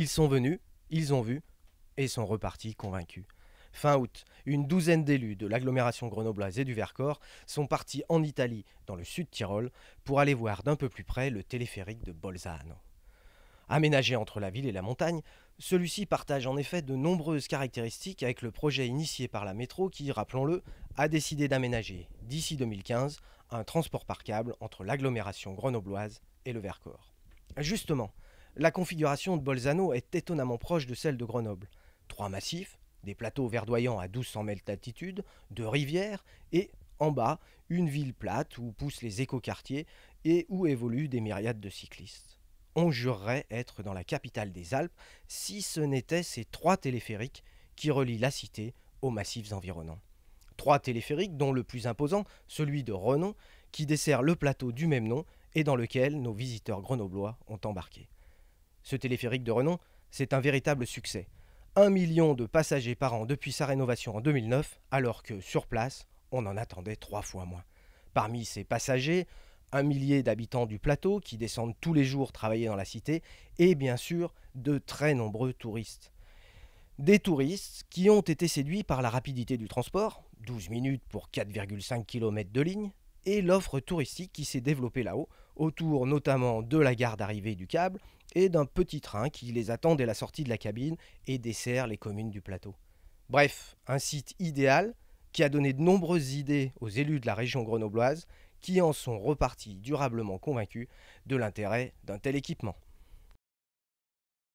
Ils sont venus, ils ont vu, et sont repartis convaincus. Fin août, une douzaine d'élus de l'agglomération grenobloise et du Vercors sont partis en Italie, dans le sud Tyrol, pour aller voir d'un peu plus près le téléphérique de Bolzano. Aménagé entre la ville et la montagne, celui-ci partage en effet de nombreuses caractéristiques avec le projet initié par la métro qui, rappelons-le, a décidé d'aménager, d'ici 2015, un transport par câble entre l'agglomération grenobloise et le Vercors. Justement, la configuration de Bolzano est étonnamment proche de celle de Grenoble. Trois massifs, des plateaux verdoyants à 1200 mètres d'altitude, deux rivières et, en bas, une ville plate où poussent les écoquartiers et où évoluent des myriades de cyclistes. On jurerait être dans la capitale des Alpes si ce n'étaient ces trois téléphériques qui relient la cité aux massifs environnants. Trois téléphériques dont le plus imposant, celui de Renon, qui dessert le plateau du même nom et dans lequel nos visiteurs grenoblois ont embarqué. Ce téléphérique de renom, c'est un véritable succès. Un million de passagers par an depuis sa rénovation en 2009, alors que sur place, on en attendait trois fois moins. Parmi ces passagers, un millier d'habitants du plateau qui descendent tous les jours travailler dans la cité, et bien sûr de très nombreux touristes. Des touristes qui ont été séduits par la rapidité du transport, 12 minutes pour 4,5 km de ligne, et l'offre touristique qui s'est développée là-haut, autour notamment de la gare d'arrivée du câble et d'un petit train qui les attend dès la sortie de la cabine et dessert les communes du plateau. Bref, un site idéal qui a donné de nombreuses idées aux élus de la région grenobloise qui en sont repartis durablement convaincus de l'intérêt d'un tel équipement.